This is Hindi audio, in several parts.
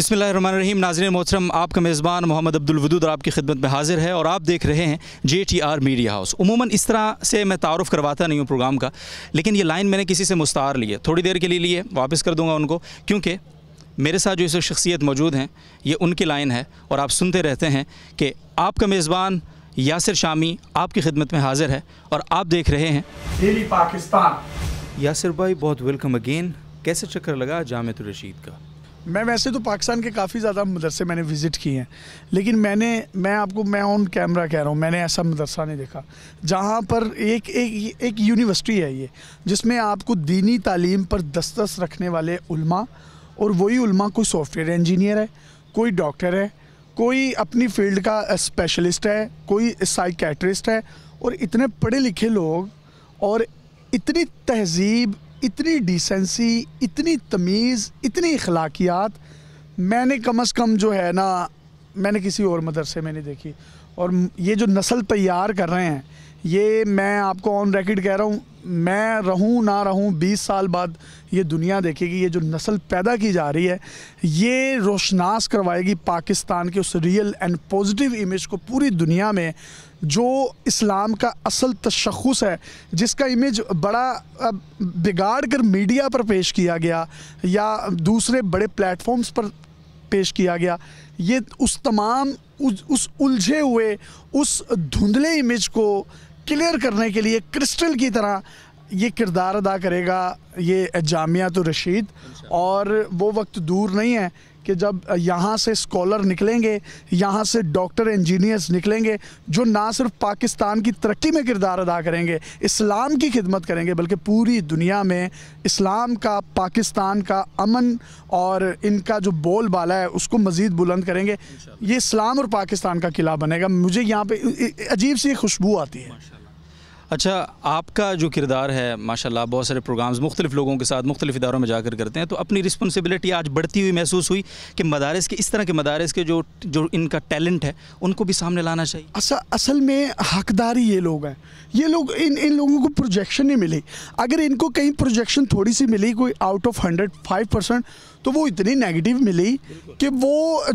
रहीम नाजर मोहरम आपका मेज़बान मोहम्मद अब्दुल अब्दुलवदूद आपकी खिदमत में हाजिर है और आप देख रहे हैं J T R media house उमूमन इस तरह से मैं तारफ़ करवाता नहीं हूँ प्रोग्राम का लेकिन ये लाइन मैंने किसी से मुस्तार लिए थोड़ी देर के लिए लिए वापस कर दूँगा उनको क्योंकि मेरे साथ जो इस शख्सियत मौजूद हैं ये उनकी लाइन है और आप सुनते रहते हैं कि आपका मेज़बान यासर शामी आपकी खिदमत में हाजिर है और आप देख रहे हैं डेली पाकिस्तान यासिर भाई बहुत वेलकम अगेन कैसे चक्कर लगा जामत रशीद का मैं वैसे तो पाकिस्तान के काफ़ी ज़्यादा मदरसे मैंने विज़िट किए हैं लेकिन मैंने मैं आपको मैं ऑन कैमरा कह रहा हूँ मैंने ऐसा मदरसा नहीं देखा जहाँ पर एक एक एक यूनिवर्सिटी है ये जिसमें आपको दीनी तालीम पर दस्तस रखने वाले उल्मा और वही उल्मा कोई सॉफ्टवेयर इंजीनियर है कोई डॉक्टर है कोई अपनी फील्ड का स्पेशलिस्ट है कोई साइकेट्रिस्ट है और इतने पढ़े लिखे लोग और इतनी तहजीब इतनी डिसेंसी इतनी तमीज़ इतनी अखलाकियात मैंने कम अज़ कम जो है ना मैंने किसी और मदरसे में नहीं देखी और ये जो नस्ल तैयार कर रहे हैं ये मैं आपको ऑन रेकर्ड कह रहा हूँ मैं रहूँ ना रहूँ 20 साल बाद ये दुनिया देखेगी ये जो नस्ल पैदा की जा रही है ये रोशनास करवाएगी पाकिस्तान के उस रियल एंड पॉजिटिव इमेज को पूरी दुनिया में जो इस्लाम का असल तशखस है जिसका इमेज बड़ा बिगाड़ कर मीडिया पर पेश किया गया या दूसरे बड़े प्लेटफॉर्म्स पर पेश किया गया ये उस तमाम उस, उलझे हुए उस धुंधले इमेज को क्लियर करने के लिए क्रिस्टल की तरह ये किरदार अदा करेगा ये जामिया तो रशीद अच्छा। और वो वक्त दूर नहीं है कि जब यहाँ से स्कॉलर निकलेंगे यहाँ से डॉक्टर इंजीनियर्स निकलेंगे जो ना सिर्फ पाकिस्तान की तरक्की में किरदार अदा करेंगे इस्लाम की खिदमत करेंगे बल्कि पूरी दुनिया में इस्लाम का पाकिस्तान का अमन और इनका जो बोल बाला है उसको मज़ीद बुलंद करेंगे ये इस्लाम और पाकिस्तान का किला बनेगा मुझे यहाँ पर अजीब सी खुशबू आती है अच्छा आपका जो किरदार है माशाल्लाह बहुत सारे प्रोग्राम्स मुख्तलिफ लोगों के साथ मुख्तलिफ इदारों में जाकर करते हैं तो अपनी रिस्पॉन्सिबिलिटी आज बढ़ती हुई महसूस हुई कि मदारस के इस तरह के मदारस के जो जो इनका टैलेंट है उनको भी सामने लाना चाहिए असल अच्छा, असल में हकदारी ये लोग हैं ये लोग इन इन लोगों को प्रोजेक्शन नहीं मिली अगर इनको कहीं प्रोजेक्शन थोड़ी सी मिली कोई out of hundred five percent तो वो इतनी नेगेटिव मिली कि वो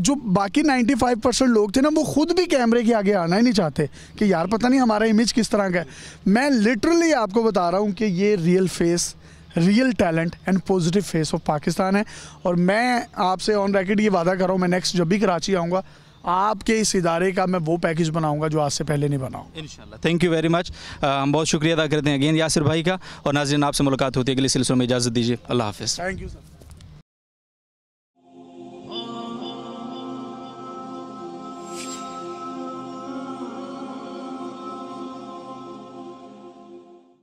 जो बाकी 95 परसेंट लोग थे ना वो खुद भी कैमरे के आगे आना ही नहीं चाहते कि यार पता नहीं हमारा इमेज किस तरह का है मैं लिटरली आपको बता रहा हूँ कि ये real face real talent and positive face of Pakistan है और मैं आपसे ऑन रैकेट ये वादा कर रहा हूँ मैं नेक्स्ट जब भी कराची आऊँगा आपके इस इदारे का मैं वो पैकेज बनाऊंगा जो आज से पहले नहीं बनाऊँ इनशाला थैंक यू वेरी मच हम बहुत शुक्रिया अदा करते हैं अगेन यासिर भाई का और नाजिन आपसे मुलाकात होती है अगले सिलसिले में इजाज़त दीजिए अल्लाह हाफिज़ थैंक यू सर